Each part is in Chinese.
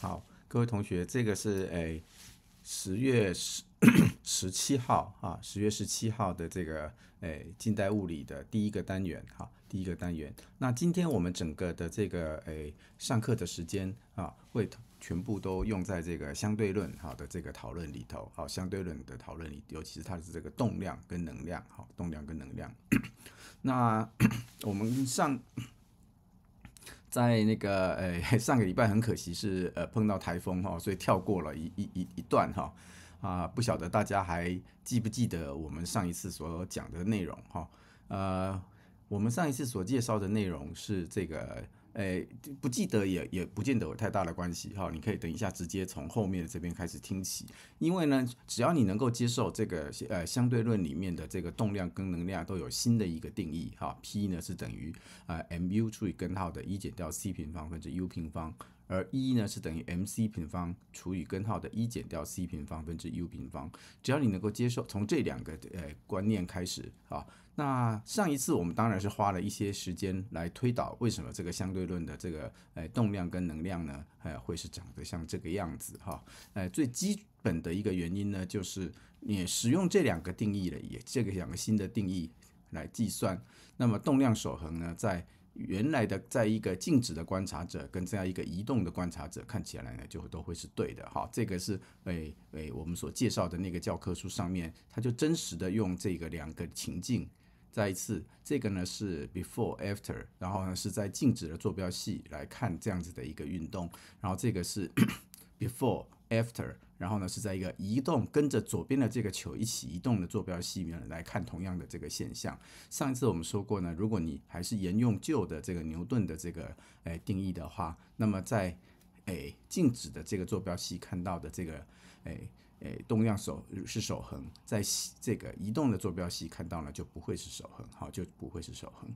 好，各位同学，这个是诶十月十 十七号啊，十月十七号的这个诶近代物理的第一个单元哈，第一个单元。那今天我们整个的这个诶上课的时间啊，会全部都用在这个相对论哈的这个讨论里头，好，相对论的讨论里，尤其是它的这个动量跟能量，好，动量跟能量。那 我们上。在那个呃 上个礼拜很可惜是呃碰到台风哈，所以跳过了一一一一段哈，啊不晓得大家还记不记得我们上一次所讲的内容哈，呃我们上一次所介绍的内容是这个。哎，不记得也也不见得有太大的关系哈，你可以等一下直接从后面这边开始听起，因为呢，只要你能够接受这个呃相对论里面的这个动量跟能量都有新的一个定义哈，p 呢是等于呃 m u 除以根号的一减掉 c 平方分之 u 平方。而一呢是等于 m c 平方除以根号的一减掉 c 平方分之 u 平方，只要你能够接受从这两个呃观念开始啊，那上一次我们当然是花了一些时间来推导为什么这个相对论的这个呃动量跟能量呢，呃会是长得像这个样子哈，呃最基本的一个原因呢就是你使用这两个定义了，也这个两个新的定义来计算，那么动量守恒呢在。原来的，在一个静止的观察者跟这样一个移动的观察者看起来呢，就都会是对的哈。这个是诶诶，我们所介绍的那个教科书上面，他就真实的用这个两个情境。再一次，这个呢是 before after，然后呢是在静止的坐标系来看这样子的一个运动，然后这个是 before。After，然后呢是在一个移动跟着左边的这个球一起移动的坐标系里面来看同样的这个现象。上一次我们说过呢，如果你还是沿用旧的这个牛顿的这个诶定义的话，那么在诶静止的这个坐标系看到的这个诶诶动量守是守恒，在这个移动的坐标系看到了就不会是守恒，好就不会是守恒。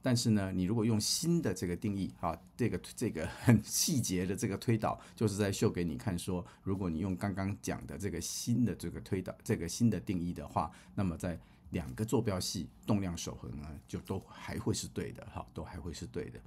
但是呢，你如果用新的这个定义，哈，这个这个 很细节的这个推导，就是在秀给你看，说如果你用刚刚讲的这个新的这个推导，这个新的定义的话，那么在。两个坐标系动量守恒呢，就都还会是对的哈，都还会是对的。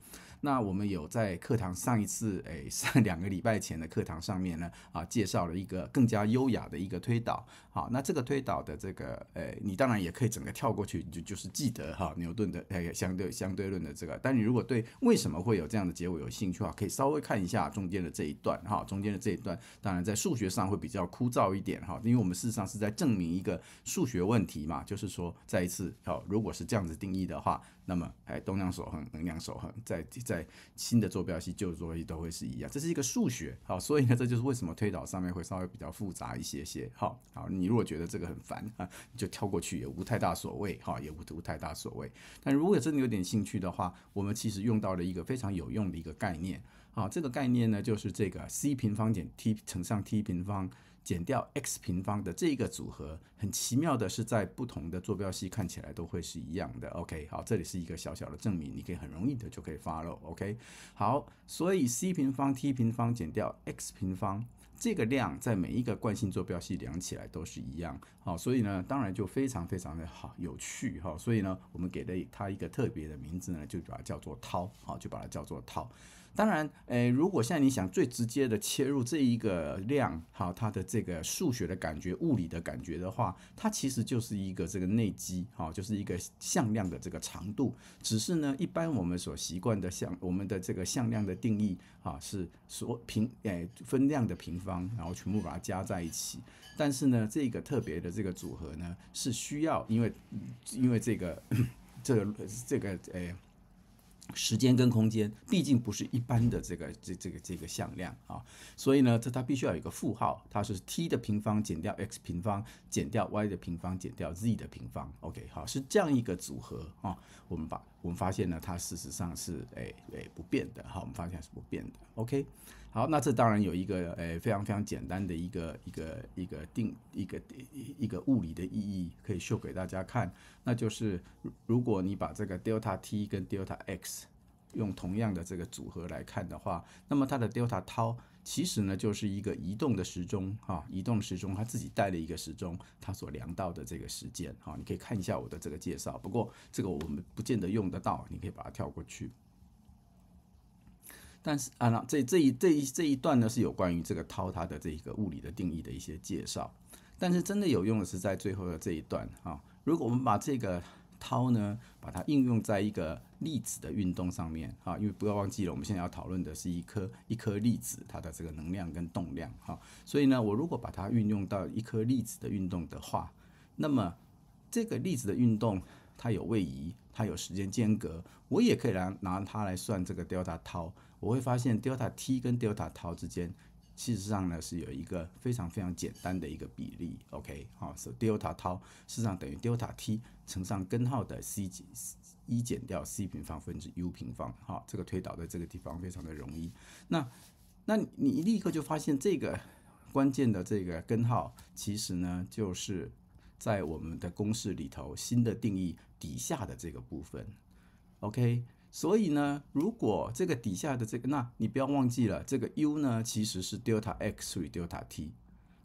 那我们有在课堂上一次，哎，上两个礼拜前的课堂上面呢，啊，介绍了一个更加优雅的一个推导。好，那这个推导的这个，哎，你当然也可以整个跳过去，就就是记得哈，牛顿的，哎，相对相对论的这个。但你如果对为什么会有这样的结尾有兴趣的话，可以稍微看一下中间的这一段哈，中间的这一段，当然在数学上会比较枯燥一点哈，因为我们事实上是在证明一个数学问题嘛，就是。说再一次，好，如果是这样子定义的话，那么哎，动量守恒、能量守恒，在在新的坐标系、旧坐标系都会是一样，这是一个数学，好，所以呢，这就是为什么推导上面会稍微比较复杂一些些，好，好，你如果觉得这个很烦啊，就跳过去也无太大所谓，哈，也无无太大所谓。但如果真的有点兴趣的话，我们其实用到了一个非常有用的一个概念，啊，这个概念呢，就是这个 c 平方减 t 乘上 t 平方。减掉 x 平方的这一个组合，很奇妙的是，在不同的坐标系看起来都会是一样的。OK，好，这里是一个小小的证明，你可以很容易的就可以发落。OK，好，所以 c 平方 t 平方减掉 x 平方这个量，在每一个惯性坐标系量起来都是一样。好，所以呢，当然就非常非常的好有趣哈。所以呢，我们给了它一个特别的名字呢，就把它叫做涛，好，就把它叫做涛。当然，诶，如果现在你想最直接的切入这一个量，好，它的这个数学的感觉、物理的感觉的话，它其实就是一个这个内积，好，就是一个向量的这个长度。只是呢，一般我们所习惯的向我们的这个向量的定义，啊，是所平诶分量的平方，然后全部把它加在一起。但是呢，这个特别的这个组合呢，是需要因为因为这个 这个这个诶。时间跟空间毕竟不是一般的这个这这个这个向量啊，所以呢，它它必须要有一个负号，它是 t 的平方减掉 x 平方减掉 y 的平方减掉 z 的平方，OK，好，是这样一个组合啊，我们把。我们发现呢，它事实上是诶诶不变的。好，我们发现是不变的。OK，好，那这当然有一个诶非常非常简单的一个一个一个定一个一一个物理的意义可以 show 给大家看，那就是如果你把这个 delta t 跟 delta x。用同样的这个组合来看的话，那么它的 Delta tau 其实呢就是一个移动的时钟啊，移动时钟，它自己带了一个时钟，它所量到的这个时间啊，你可以看一下我的这个介绍。不过这个我们不见得用得到，你可以把它跳过去。但是啊，那这这一这一这一段呢是有关于这个 tau 它的这个物理的定义的一些介绍。但是真的有用的是在最后的这一段啊，如果我们把这个涛呢，把它应用在一个粒子的运动上面哈，因为不要忘记了，我们现在要讨论的是一颗一颗粒子它的这个能量跟动量哈，所以呢，我如果把它运用到一颗粒子的运动的话，那么这个粒子的运动它有位移，它有时间间隔，我也可以拿拿它来算这个 delta t a 我会发现 delta t 跟 delta t a 之间。事实上呢，是有一个非常非常简单的一个比例，OK，好，是 delta t，a 事实上等于 delta t 乘上根号的 c 减一减掉 c 平方分之 u 平方，好，这个推导在这个地方非常的容易。那那你立刻就发现这个关键的这个根号，其实呢就是在我们的公式里头新的定义底下的这个部分，OK。所以呢，如果这个底下的这个，那你不要忘记了，这个 u 呢其实是 delta x 除以 delta t，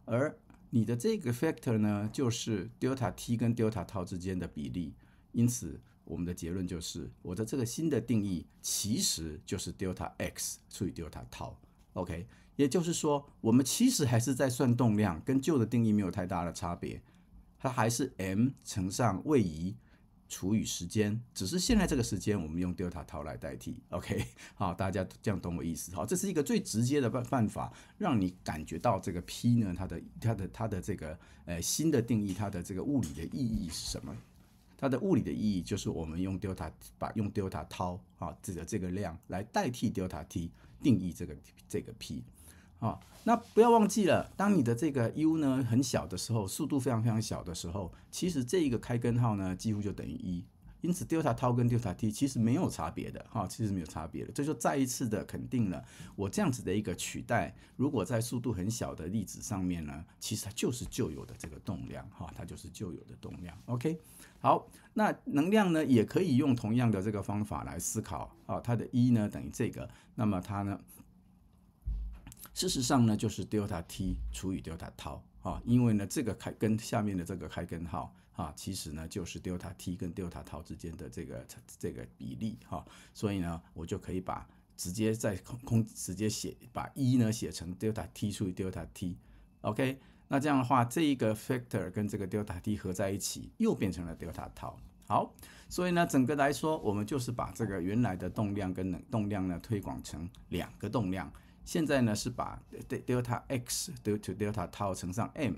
而你的这个 factor 呢就是 delta t 跟 delta 套之间的比例。因此，我们的结论就是，我的这个新的定义其实就是 delta x 除以 delta 套。OK，也就是说，我们其实还是在算动量，跟旧的定义没有太大的差别，它还是 m 乘上位移。除以时间，只是现在这个时间我们用 delta t 来代替。OK，好，大家这样懂我意思？好，这是一个最直接的办办法，让你感觉到这个 p 呢，它的它的它的这个呃新的定义，它的这个物理的意义是什么？它的物理的意义就是我们用 delta 把用 delta t 啊，指的这个量来代替 delta t 定义这个这个 p。好，那不要忘记了，当你的这个 u 呢很小的时候，速度非常非常小的时候，其实这一个开根号呢几乎就等于一，因此 delta tau 跟 delta t 其实没有差别的哈，其实没有差别的，这就再一次的肯定了我这样子的一个取代，如果在速度很小的粒子上面呢，其实它就是旧有的这个动量哈，它就是旧有的动量。OK，好，那能量呢也可以用同样的这个方法来思考啊，它的一呢等于这个，那么它呢？事实上呢，就是 delta t 除以 delta tau 啊，因为呢，这个开跟下面的这个开根号啊，其实呢就是 delta t 跟 delta tau 之间的这个这个比例哈，所以呢，我就可以把直接在空直接写把一呢写成 delta t 除以 delta t，OK，那这样的话，这一个 factor 跟这个 delta t 合在一起又变成了 delta tau，好，所以呢，整个来说，我们就是把这个原来的动量跟冷动量呢推广成两个动量。现在呢是把 delta x delta delta tau 乘上 m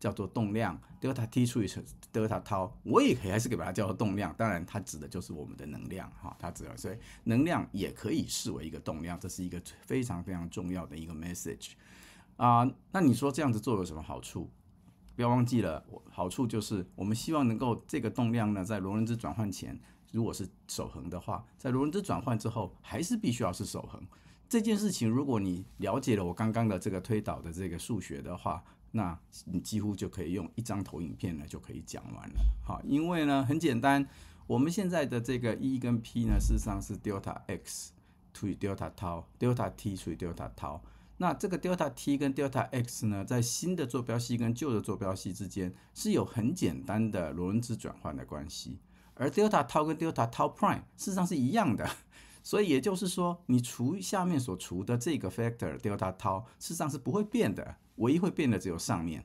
叫做动量 delta t 除以 delta tau 我也可以还是可以把它叫做动量，当然它指的就是我们的能量哈，它指的所以能量也可以视为一个动量，这是一个非常非常重要的一个 message 啊。那你说这样子做有什么好处？不要忘记了，好处就是我们希望能够这个动量呢，在罗伦兹转换前如果是守恒的话，在罗伦兹转换之后还是必须要是守恒。这件事情，如果你了解了我刚刚的这个推导的这个数学的话，那你几乎就可以用一张投影片呢就可以讲完了。好，因为呢很简单，我们现在的这个 e 跟 p 呢，事实上是 delta x 除以 delta tau，delta t 除以 delta tau。那这个 delta t 跟 delta x 呢，在新的坐标系跟旧的坐标系之间是有很简单的罗伦兹转换的关系，而 delta tau 跟 delta tau prime 事实上是一样的。所以也就是说，你除下面所除的这个 factor delta tau，事实上是不会变的，唯一会变的只有上面。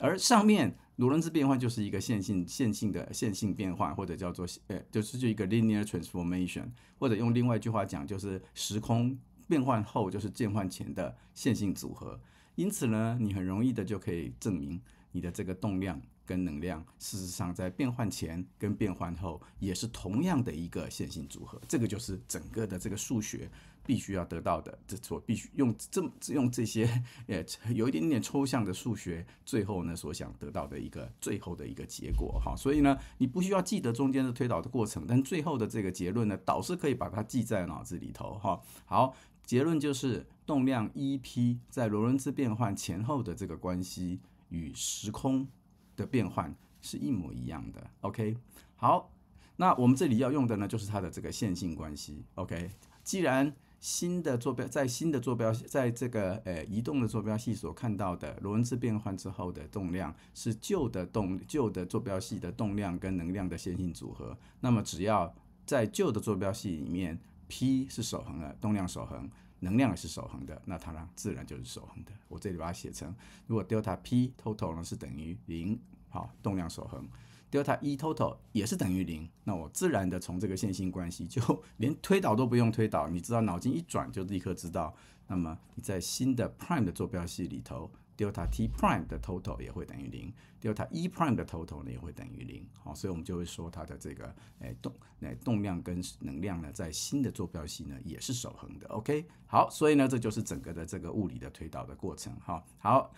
而上面鲁伦兹变换就是一个线性线性的线性变换，或者叫做呃，就是就一个 linear transformation，或者用另外一句话讲，就是时空变换后就是变换前的线性组合。因此呢，你很容易的就可以证明你的这个动量。跟能量事实上在变换前跟变换后也是同样的一个线性组合，这个就是整个的这个数学必须要得到的，这所必须用这么用这些呃有一点点抽象的数学，最后呢所想得到的一个最后的一个结果哈，所以呢你不需要记得中间的推导的过程，但最后的这个结论呢，导师可以把它记在脑子里头哈。好，结论就是动量 E p 在洛伦兹变换前后的这个关系与时空。的变换是一模一样的。OK，好，那我们这里要用的呢，就是它的这个线性关系。OK，既然新的坐标在新的坐标在这个呃移动的坐标系所看到的螺纹兹变换之后的动量是旧的动旧的坐标系的动量跟能量的线性组合，那么只要在旧的坐标系里面，P 是守恒的，动量守恒。能量也是守恒的，那它呢，自然就是守恒的。我这里把它写成，如果 delta p total 呢是等于零，好，动量守恒，delta e total 也是等于零，那我自然的从这个线性关系，就连推导都不用推导，你知道，脑筋一转就立刻知道。那么你在新的 prime 的坐标系里头。delta t prime 的 total 也会等于零，delta e prime 的 total 呢也会等于零，好，所以我们就会说它的这个诶动诶动量跟能量呢，在新的坐标系呢也是守恒的。OK，好，所以呢这就是整个的这个物理的推导的过程。哈，好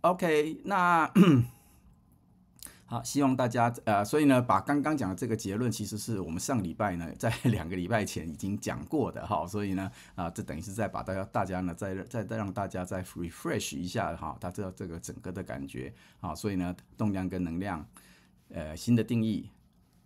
，OK，那。好，希望大家呃，所以呢，把刚刚讲的这个结论，其实是我们上礼拜呢，在 两个礼拜前已经讲过的哈。所以呢，啊，这等于是在把大家大家呢，再再再让大家再 refresh 一下哈，他知道这个整个的感觉啊。所以呢，动量跟能量，呃，新的定义，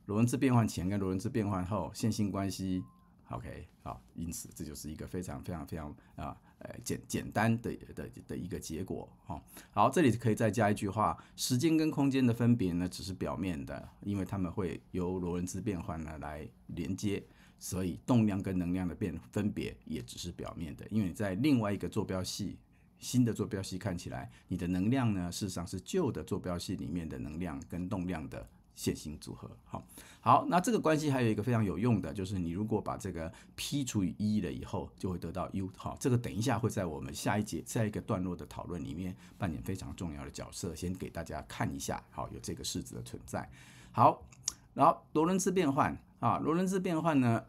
罗伦兹变换前跟罗伦兹变换后线性关系，OK，好，因此这就是一个非常非常非常啊。呃，简简单的的的一个结果哦。好，这里可以再加一句话：时间跟空间的分别呢，只是表面的，因为它们会由洛伦兹变换呢来连接，所以动量跟能量的变分别也只是表面的，因为在另外一个坐标系，新的坐标系看起来，你的能量呢，事实上是旧的坐标系里面的能量跟动量的。线性组合，好好，那这个关系还有一个非常有用的，就是你如果把这个 P 除以一了以后，就会得到 U，好，这个等一下会在我们下一节下一个段落的讨论里面扮演非常重要的角色，先给大家看一下，好，有这个式子的存在，好，然后罗伦兹变换啊，罗伦兹变换呢？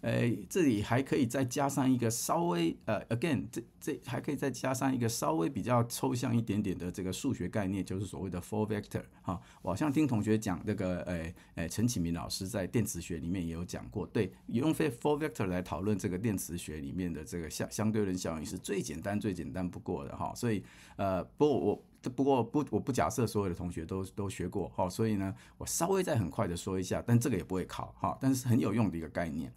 呃，这里还可以再加上一个稍微呃，again，这这还可以再加上一个稍微比较抽象一点点的这个数学概念，就是所谓的 four vector 啊。我好像听同学讲，那个呃呃，陈启明老师在电磁学里面也有讲过，对，用非 four vector 来讨论这个电磁学里面的这个相相对论效应是最简单最简单不过的哈。所以呃，不我不过不我不假设所有的同学都都学过哈，所以呢，我稍微再很快的说一下，但这个也不会考哈，但是很有用的一个概念。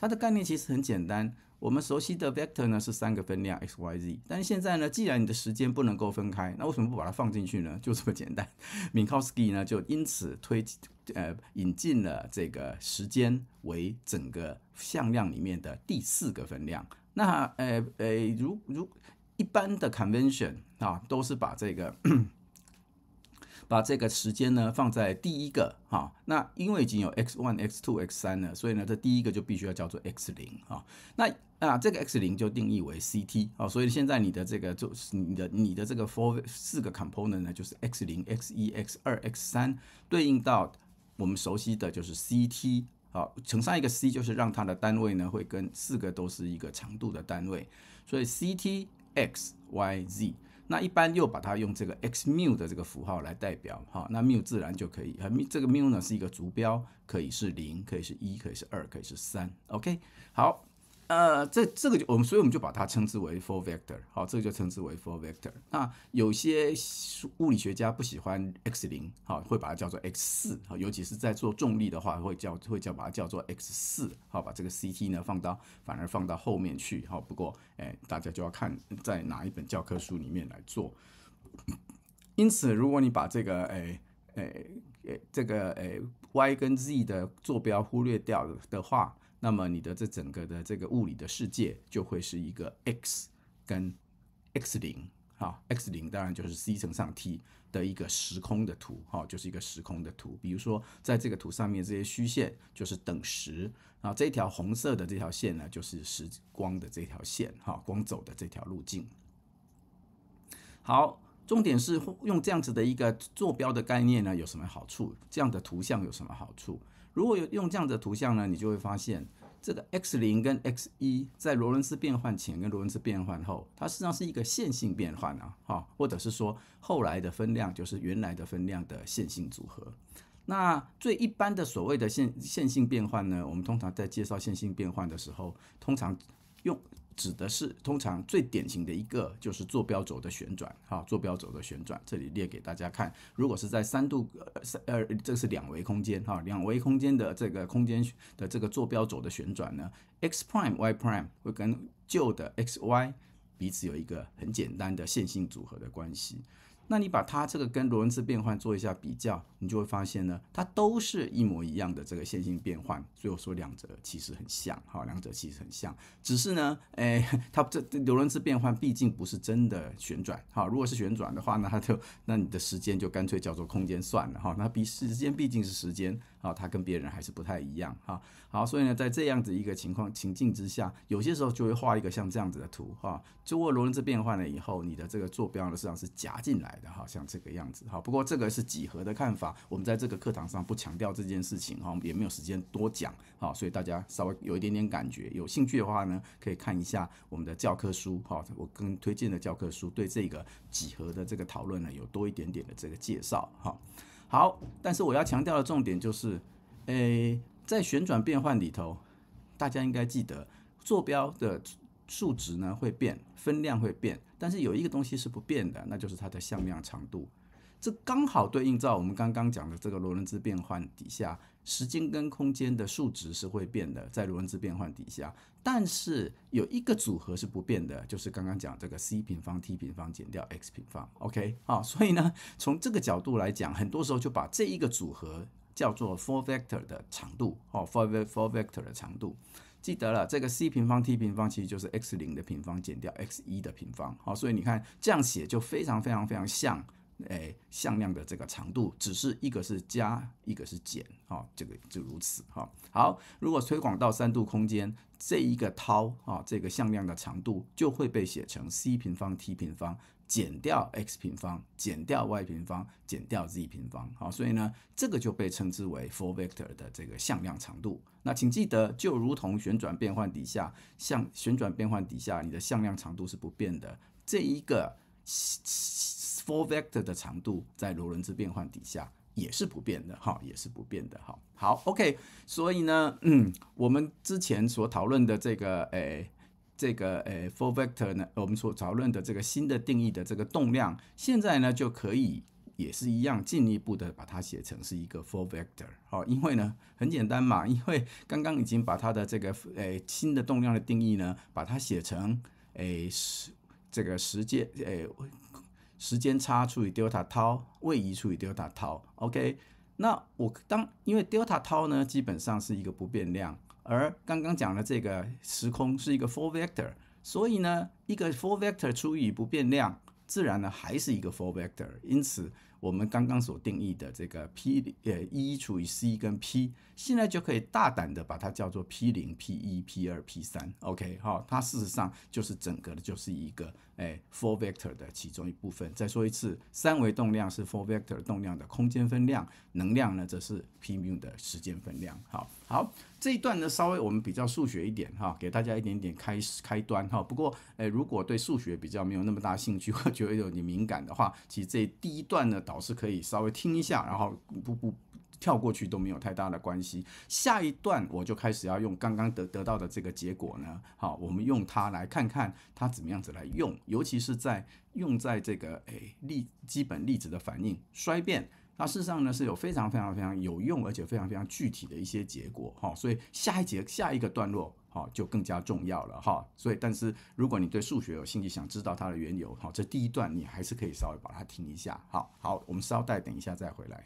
它的概念其实很简单，我们熟悉的 vector 呢是三个分量 x、y、z，但是现在呢，既然你的时间不能够分开，那为什么不把它放进去呢？就这么简单。Minkowski 呢就因此推，呃，引进了这个时间为整个向量里面的第四个分量。那呃呃，如如一般的 convention 啊，都是把这个。把这个时间呢放在第一个哈，那因为已经有 x one、x two、x 三了，所以呢，这第一个就必须要叫做 x 零哈，那那这个 x 零就定义为 c t 好，所以现在你的这个就是你的你的这个 four 四个 component 呢，就是 x 零、x 一、x 二、x 三，对应到我们熟悉的就是 c t 好，乘上一个 c 就是让它的单位呢会跟四个都是一个长度的单位，所以 c t x y z。那一般又把它用这个 x mu 的这个符号来代表，哈，那 mu 自然就可以，mu 这个 mu 呢是一个足标，可以是零，可以是一，可以是二，可以是三，OK，好。呃，这这个就我们，所以我们就把它称之为 four vector。好，这个就称之为 four vector。那有些物理学家不喜欢 x 零，好，会把它叫做 x 四。好，尤其是在做重力的话，会叫会叫把它叫做 x 四。好，把这个 c t 呢放到反而放到后面去。好，不过哎，大家就要看在哪一本教科书里面来做。因此，如果你把这个哎哎哎这个哎 y 跟 z 的坐标忽略掉的话。那么你的这整个的这个物理的世界就会是一个 x 跟 x 零，哈，x 零当然就是 c 乘上 t 的一个时空的图，哈，就是一个时空的图。比如说在这个图上面这些虚线就是等时，然后这条红色的这条线呢就是时光的这条线，哈，光走的这条路径。好，重点是用这样子的一个坐标的概念呢有什么好处？这样的图像有什么好处？如果有用这样的图像呢，你就会发现这个 x 零跟 x 一在罗伦兹变换前跟罗伦兹变换后，它实际上是一个线性变换啊，哈，或者是说后来的分量就是原来的分量的线性组合。那最一般的所谓的线线性变换呢，我们通常在介绍线性变换的时候，通常用。指的是通常最典型的一个就是坐标轴的旋转，哈，坐标轴的旋转，这里列给大家看。如果是在三度，呃三呃，这是两维空间，哈，两维空间的这个空间的这个坐标轴的旋转呢，x prime、y prime 会跟旧的 x、y 彼此有一个很简单的线性组合的关系。那你把它这个跟罗伦兹变换做一下比较，你就会发现呢，它都是一模一样的这个线性变换，所以我说两者其实很像，哈，两者其实很像，只是呢，哎，它这罗伦兹变换毕竟不是真的旋转，哈，如果是旋转的话，那它就那你的时间就干脆叫做空间算了，哈，那比时间毕竟是时间。啊，他跟别人还是不太一样啊。好，所以呢，在这样子一个情况情境之下，有些时候就会画一个像这样子的图哈。就过罗伦兹变换了以后，你的这个坐标呢实际上是夹进来的哈，像这个样子哈。不过这个是几何的看法，我们在这个课堂上不强调这件事情哈，也没有时间多讲哈。所以大家稍微有一点点感觉，有兴趣的话呢，可以看一下我们的教科书哈。我更推荐的教科书对这个几何的这个讨论呢有多一点点的这个介绍哈。好，但是我要强调的重点就是，诶，在旋转变换里头，大家应该记得，坐标的数值呢会变，分量会变，但是有一个东西是不变的，那就是它的向量长度。这刚好对应照我们刚刚讲的这个罗伦兹变换底下，时间跟空间的数值是会变的，在罗伦兹变换底下，但是有一个组合是不变的，就是刚刚讲这个 c 平方 t 平方减掉 x 平方，OK 啊，所以呢，从这个角度来讲，很多时候就把这一个组合叫做 four vector 的长度，哦，four four vector 的长度，记得了，这个 c 平方 t 平方其实就是 x 零的平方减掉 x 一的平方，好，所以你看这样写就非常非常非常像。哎，向量的这个长度，只是一个是加，一个是减，哈，这个就如此，哈。好，如果推广到三度空间，这一个套，哦，这个向量的长度就会被写成 c 平方 t 平方减掉 x 平方减掉 y 平方减掉 z 平方，哈。所以呢，这个就被称之为 four vector 的这个向量长度。那请记得，就如同旋转变换底下，向旋转变换底下，你的向量长度是不变的。这一个。Four vector 的长度在罗伦兹变换底下也是不变的，哈，也是不变的，哈。好，OK，所以呢，嗯，我们之前所讨论的这个，诶，这个，诶，Four vector 呢，我们所讨论的这个新的定义的这个动量，现在呢就可以也是一样，进一步的把它写成是一个 Four vector，好，因为呢很简单嘛，因为刚刚已经把它的这个，诶，新的动量的定义呢，把它写成，诶，是这个时间，诶。时间差除以 delta tau，位移除以 delta tau，OK。那我当因为 delta tau 呢，基本上是一个不变量，而刚刚讲的这个时空是一个 four vector，所以呢，一个 four vector 除以不变量，自然呢还是一个 four vector，因此。我们刚刚所定义的这个 p，呃，一除以 c 跟 p，现在就可以大胆的把它叫做 p 零、p 一、p 二、p 三。OK，好，它事实上就是整个的就是一个哎 four vector 的其中一部分。再说一次，三维动量是 four vector 动量的空间分量。能量呢，则是拼命的时间分量。好好，这一段呢，稍微我们比较数学一点哈，给大家一点点开开端哈。不过，哎，如果对数学比较没有那么大兴趣 或者有点敏感的话，其实这第一段呢，导师可以稍微听一下，然后不不跳过去都没有太大的关系。下一段我就开始要用刚刚得得到的这个结果呢，好，我们用它来看看它怎么样子来用，尤其是在用在这个诶粒基本粒子的反应衰变。那事实上呢，是有非常非常非常有用，而且非常非常具体的一些结果哈，所以下一节下一个段落哈就更加重要了哈，所以但是如果你对数学有兴趣，想知道它的缘由哈，这第一段你还是可以稍微把它听一下，好好，我们稍待，等一下再回来。